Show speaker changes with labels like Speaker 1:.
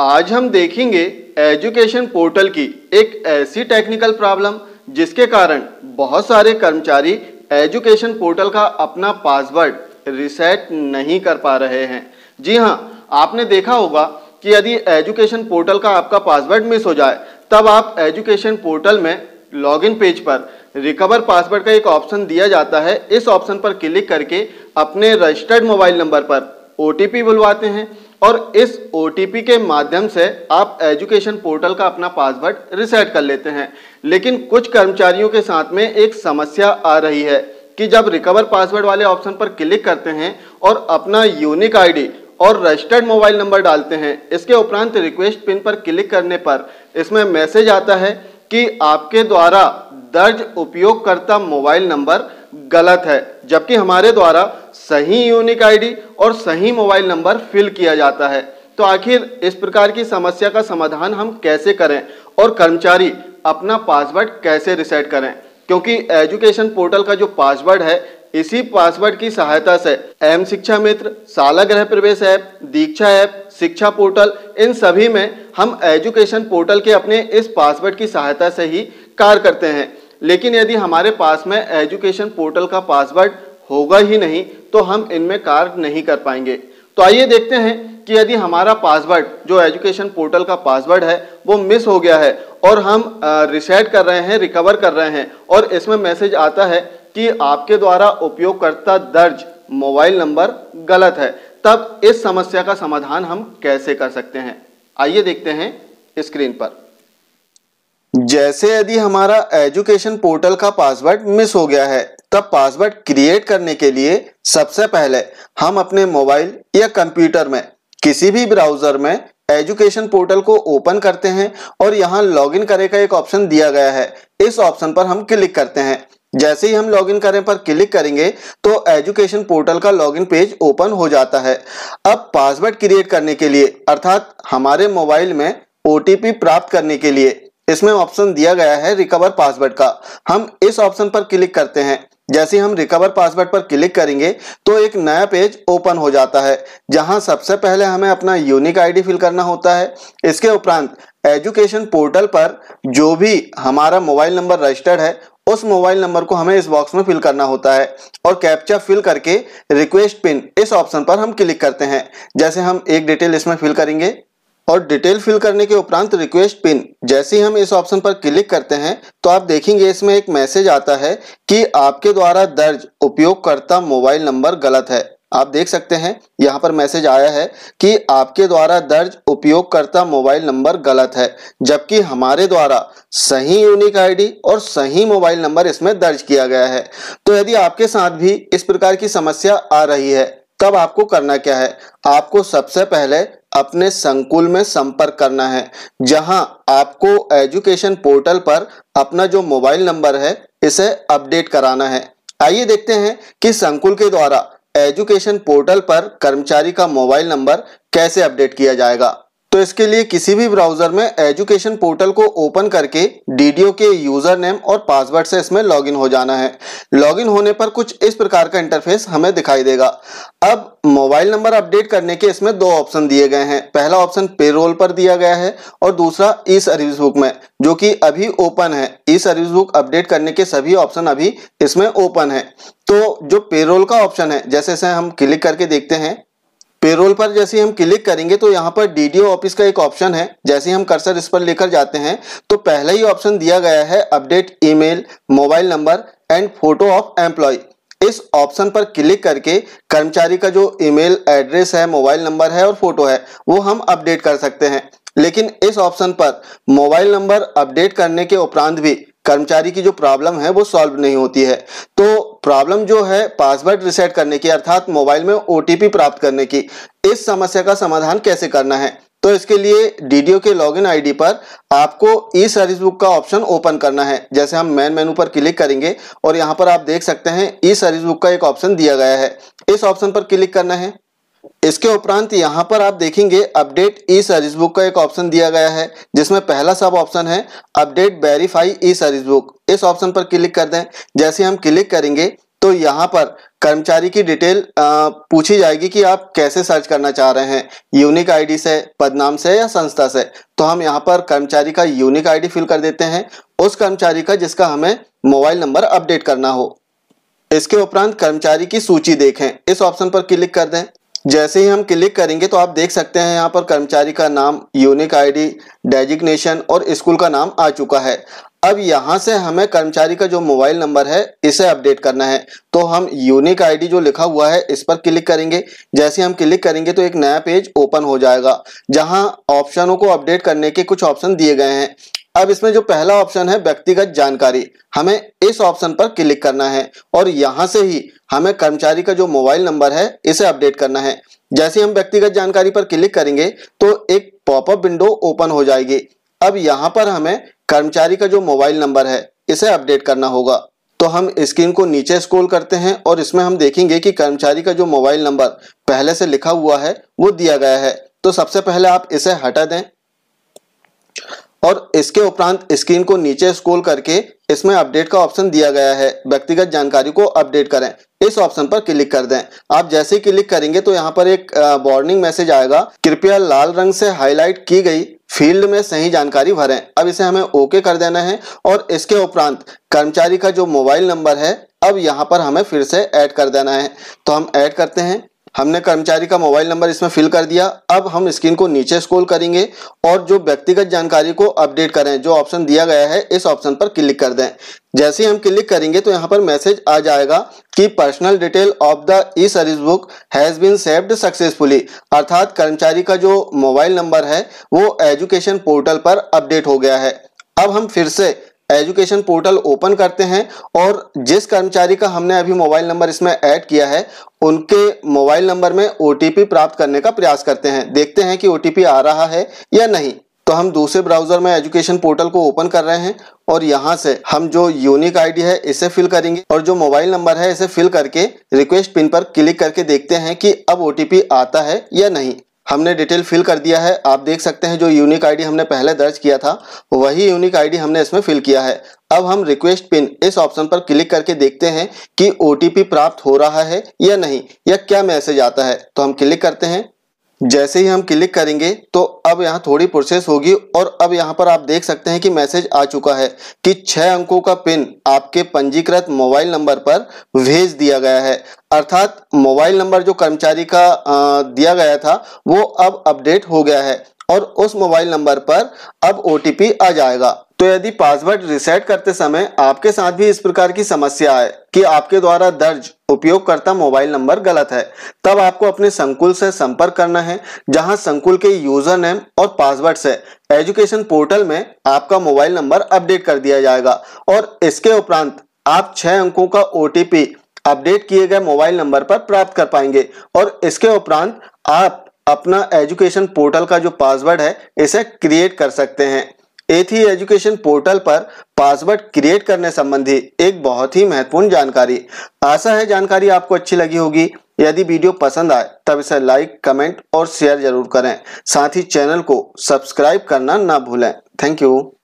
Speaker 1: आज हम देखेंगे एजुकेशन पोर्टल की एक ऐसी टेक्निकल प्रॉब्लम जिसके कारण बहुत सारे कर्मचारी एजुकेशन पोर्टल का अपना पासवर्ड रिसेट नहीं कर पा रहे हैं जी हाँ आपने देखा होगा कि यदि एजुकेशन पोर्टल का आपका पासवर्ड मिस हो जाए तब आप एजुकेशन पोर्टल में लॉगिन पेज पर रिकवर पासवर्ड का एक ऑप्शन दिया जाता है इस ऑप्शन पर क्लिक करके अपने रजिस्टर्ड मोबाइल नंबर पर ओ बुलवाते हैं और इस ओ के माध्यम से आप एजुकेशन पोर्टल का अपना पासवर्ड रिसेट कर लेते हैं लेकिन कुछ कर्मचारियों के साथ में एक समस्या आ रही है कि जब रिकवर पासवर्ड वाले ऑप्शन पर क्लिक करते हैं और अपना यूनिक आईडी और रजिस्टर्ड मोबाइल नंबर डालते हैं इसके उपरांत रिक्वेस्ट पिन पर क्लिक करने पर इसमें मैसेज आता है कि आपके द्वारा दर्ज उपयोगकर्ता मोबाइल नंबर गलत है जबकि हमारे द्वारा सही यूनिक आईडी और सही मोबाइल नंबर फिल किया जाता है तो आखिर इस प्रकार की समस्या का समाधान हम कैसे करें और कर्मचारी अपना पासवर्ड कैसे रिसेट करें क्योंकि एजुकेशन पोर्टल का जो पासवर्ड है इसी पासवर्ड की सहायता से एम शिक्षा मित्र साला गृह प्रवेश app Diksha app Shiksha portal इन सभी में हम एजुकेशन पोर्टल के अपने इस पासवर्ड की सहायता से ही कार्य करते हैं लेकिन यदि हमारे पास में एजुकेशन पोर्टल का पासवर्ड होगा ही नहीं तो हम इनमें कार्य नहीं कर पाएंगे तो आइए देखते हैं कि यदि हमारा पासवर्ड जो एजुकेशन पोर्टल का पासवर्ड है वो मिस हो गया है और हम रिसेट कर रहे हैं रिकवर कर रहे हैं और इसमें मैसेज आता है कि आपके द्वारा उपयोगकर्ता दर्ज मोबाइल नंबर गलत है तब इस समस्या का समाधान हम कैसे कर सकते हैं आइए देखते हैं स्क्रीन पर जैसे यदि हमारा एजुकेशन पोर्टल का पासवर्ड मिस हो गया है तब पासवर्ड क्रिएट करने के लिए सबसे पहले हम अपने मोबाइल या कंप्यूटर में किसी भी ब्राउजर में एजुकेशन पोर्टल को ओपन करते हैं और यहाँ लॉगिन करे का एक ऑप्शन दिया गया है इस ऑप्शन पर हम क्लिक करते हैं जैसे ही हम लॉगिन करें पर क्लिक करेंगे तो एजुकेशन पोर्टल का लॉगिन पेज ओपन हो जाता है अब पासवर्ड क्रिएट करने के लिए अर्थात हमारे मोबाइल में ओ प्राप्त करने के लिए इसमें ऑप्शन दिया गया है रिकवर पासवर्ड का हम इस ऑप्शन पर क्लिक करते हैं जैसे हम रिकवर पासवर्ड पर क्लिक करेंगे तो एक नया पेज ओपन हो जाता है जहां सबसे पहले हमें अपना यूनिक आईडी फिल करना होता है इसके उपरांत एजुकेशन पोर्टल पर जो भी हमारा मोबाइल नंबर रजिस्टर्ड है उस मोबाइल नंबर को हमें इस बॉक्स में फिल करना होता है और कैप्चा फिल करके रिक्वेस्ट पिन इस ऑप्शन पर हम क्लिक करते हैं जैसे हम एक डिटेल इसमें फिल करेंगे और डिटेल फिल करने के उपरांत रिक्वेस्ट पिन जैसे ही हम इस ऑप्शन पर क्लिक करते हैं तो आप देखेंगे इसमें एक मैसेज आता है कि आपके द्वारा दर्ज उपयोगकर्ता मोबाइल नंबर गलत है आप देख सकते हैं यहाँ पर मैसेज आया है कि आपके द्वारा दर्ज उपयोगकर्ता मोबाइल नंबर गलत है जबकि हमारे द्वारा सही यूनिक आईडी और सही मोबाइल नंबर इसमें दर्ज किया गया है तो यदि आपके साथ भी इस प्रकार की समस्या आ रही है तब आपको करना क्या है आपको सबसे पहले अपने संकुल में संपर्क करना है जहां आपको एजुकेशन पोर्टल पर अपना जो मोबाइल नंबर है इसे अपडेट कराना है आइए देखते हैं कि संकुल के द्वारा एजुकेशन पोर्टल पर कर्मचारी का मोबाइल नंबर कैसे अपडेट किया जाएगा तो इसके लिए किसी भी ब्राउजर में एजुकेशन पोर्टल को ओपन करके डीडीओ के यूजर नेम और पासवर्ड से इसमें लॉगिन हो जाना है लॉगिन होने पर कुछ इस प्रकार का इंटरफेस हमें दिखाई देगा अब मोबाइल नंबर अपडेट करने के इसमें दो ऑप्शन दिए गए हैं पहला ऑप्शन पे रोल पर दिया गया है और दूसरा ई सर्विस बुक में जो कि अभी ओपन है ई सर्विस बुक अपडेट करने के सभी ऑप्शन अभी इसमें ओपन है तो जो पेरोल का ऑप्शन है जैसे जैसे हम क्लिक करके देखते हैं पेरोल पर जैसे हम क्लिक करेंगे तो यहाँ पर डीडीओ ऑफिस का एक ऑप्शन है जैसे हम कर्सर इस पर लेकर जाते हैं तो पहला ही ऑप्शन दिया गया है update email mobile number and photo of employee इस ऑप्शन पर क्लिक करके कर्मचारी का जो ईमेल एड्रेस है मोबाइल नंबर है और फोटो है वो हम अपडेट कर सकते हैं लेकिन इस ऑप्शन पर मोबाइल नंबर अपडेट करने के उपरांत भी कर्मचारी की जो प्रॉब्लम है वो सॉल्व नहीं होती है तो प्रॉब्लम जो है पासवर्ड रिसेट करने की अर्थात मोबाइल में ओ प्राप्त करने की इस समस्या का समाधान कैसे करना है तो इसके लिए डीडीओ के लॉगिन आईडी पर आपको ई सर्विस बुक का ऑप्शन ओपन करना है जैसे हम मेन मेनू पर क्लिक करेंगे और यहाँ पर आप देख सकते हैं ई सर्विस बुक का एक ऑप्शन दिया गया है इस ऑप्शन पर क्लिक करना है इसके उपरांत यहाँ पर आप देखेंगे अपडेट ई सर्विस बुक का एक ऑप्शन दिया गया है जिसमें पहला सब ऑप्शन है update verify e service book इस ऑप्शन पर क्लिक कर दें जैसे हम क्लिक करेंगे तो यहाँ पर कर्मचारी की डिटेल पूछी जाएगी कि आप कैसे सर्च करना चाह रहे हैं यूनिक आईडी से पदनाम से या संस्था से तो हम यहाँ पर कर्मचारी का यूनिक आईडी फिल कर देते हैं उस कर्मचारी का जिसका हमें मोबाइल नंबर अपडेट करना हो इसके उपरांत कर्मचारी की सूची देखें इस ऑप्शन पर क्लिक कर दें जैसे ही हम क्लिक करेंगे तो आप देख सकते हैं यहाँ पर कर्मचारी का नाम यूनिक आईडी डेजिग्नेशन और स्कूल का नाम आ चुका है अब यहाँ से हमें कर्मचारी का जो मोबाइल नंबर है इसे अपडेट करना है तो हम यूनिक आईडी जो लिखा हुआ है इस पर क्लिक करेंगे जैसे हम क्लिक करेंगे तो एक नया पेज ओपन हो जाएगा जहाँ ऑप्शनों को अपडेट करने के कुछ ऑप्शन दिए गए हैं अब इसमें जो पहला ऑप्शन है व्यक्तिगत जानकारी हमें इस ऑप्शन पर क्लिक करना है और यहाँ से ही हमें कर्मचारी का जो मोबाइल नंबर है इसे अपडेट करना है जैसे हम व्यक्तिगत जानकारी पर क्लिक करेंगे तो एक पॉपअप विंडो ओपन हो जाएगी अब यहाँ पर हमें कर्मचारी का जो मोबाइल नंबर है इसे अपडेट करना होगा तो हम स्क्रीन को नीचे स्क्रॉल करते हैं और इसमें हम देखेंगे कि कर्मचारी का जो मोबाइल नंबर पहले से लिखा हुआ है वो दिया गया है तो सबसे पहले आप इसे हटा दें और इसके उपरांत स्क्रीन को नीचे स्क्रॉल करके इसमें अपडेट का ऑप्शन दिया गया है व्यक्तिगत जानकारी को अपडेट करें इस ऑप्शन पर क्लिक कर दें आप जैसे ही क्लिक करेंगे तो यहाँ पर एक वार्निंग मैसेज आएगा कृपया लाल रंग से हाईलाइट की गई फील्ड में सही जानकारी भरें अब इसे हमें ओके कर देना है और इसके उपरांत कर्मचारी का जो मोबाइल नंबर है अब यहाँ पर हमें फिर से ऐड कर देना है तो हम ऐड करते हैं हमने कर्मचारी का मोबाइल नंबर इसमें फिल कर दिया अब हम स्क्रीन को नीचे स्क्रॉल करेंगे और जो व्यक्तिगत जानकारी को अपडेट करें जो ऑप्शन दिया गया है इस ऑप्शन पर क्लिक कर दें जैसे ही हम क्लिक करेंगे तो यहाँ पर मैसेज आ जाएगा कि personal detail of the e service book has been saved successfully अर्थात कर्मचारी का जो मोबाइल नंबर है वो एजुकेशन पोर्टल पर अपडेट हो गया है अब हम फिर से एजुकेशन पोर्टल ओपन करते हैं और जिस कर्मचारी का हमने अभी मोबाइल नंबर इसमें ऐड किया है उनके मोबाइल नंबर में ओ प्राप्त करने का प्रयास करते हैं देखते हैं कि ओ आ रहा है या नहीं तो हम दूसरे ब्राउज़र में एजुकेशन पोर्टल को ओपन कर रहे हैं और यहाँ से हम जो यूनिक आईडी है इसे फिल करेंगे और जो मोबाइल नंबर है इसे फिल करके रिक्वेस्ट पिन पर क्लिक करके देखते हैं कि अब ओ आता है या नहीं हमने डिटेल फिल कर दिया है आप देख सकते हैं जो यूनिक आईडी हमने पहले दर्ज किया था वही यूनिक आईडी हमने इसमें फिल किया है अब हम रिक्वेस्ट पिन इस ऑप्शन पर क्लिक करके देखते हैं कि ओ प्राप्त हो रहा है या नहीं या क्या मैसेज आता है तो हम क्लिक करते हैं जैसे ही हम क्लिक करेंगे तो अब यहाँ थोड़ी प्रोसेस होगी और अब यहाँ पर आप देख सकते हैं कि मैसेज आ चुका है कि छह अंकों का पिन आपके पंजीकृत मोबाइल नंबर पर भेज दिया गया है अर्थात मोबाइल नंबर जो कर्मचारी का दिया गया था वो अब अपडेट हो गया है और उस मोबाइल नंबर पर अब ओ आ जाएगा तो यदि पासवर्ड रिसेट करते समय आपके साथ भी इस प्रकार की समस्या आए कि आपके द्वारा दर्ज उपयोगकर्ता मोबाइल नंबर गलत है तब आपको अपने संकुल से संपर्क करना है जहां संकुल के यूजर नेम और पासवर्ड से एजुकेशन पोर्टल में आपका मोबाइल नंबर अपडेट कर दिया जाएगा और इसके उपरांत आप छह अंकों का ओ अपडेट किए गए मोबाइल नंबर पर प्राप्त कर पाएंगे और इसके उपरांत आप अपना एजुकेशन पोर्टल का जो पासवर्ड है इसे क्रिएट कर सकते हैं एथी एजुकेशन पोर्टल पर पासवर्ड क्रिएट करने संबंधी एक बहुत ही महत्वपूर्ण जानकारी आशा है जानकारी आपको अच्छी लगी होगी यदि वीडियो पसंद आए तब इसे लाइक कमेंट और शेयर जरूर करें साथ ही चैनल को सब्सक्राइब करना ना भूलें थैंक यू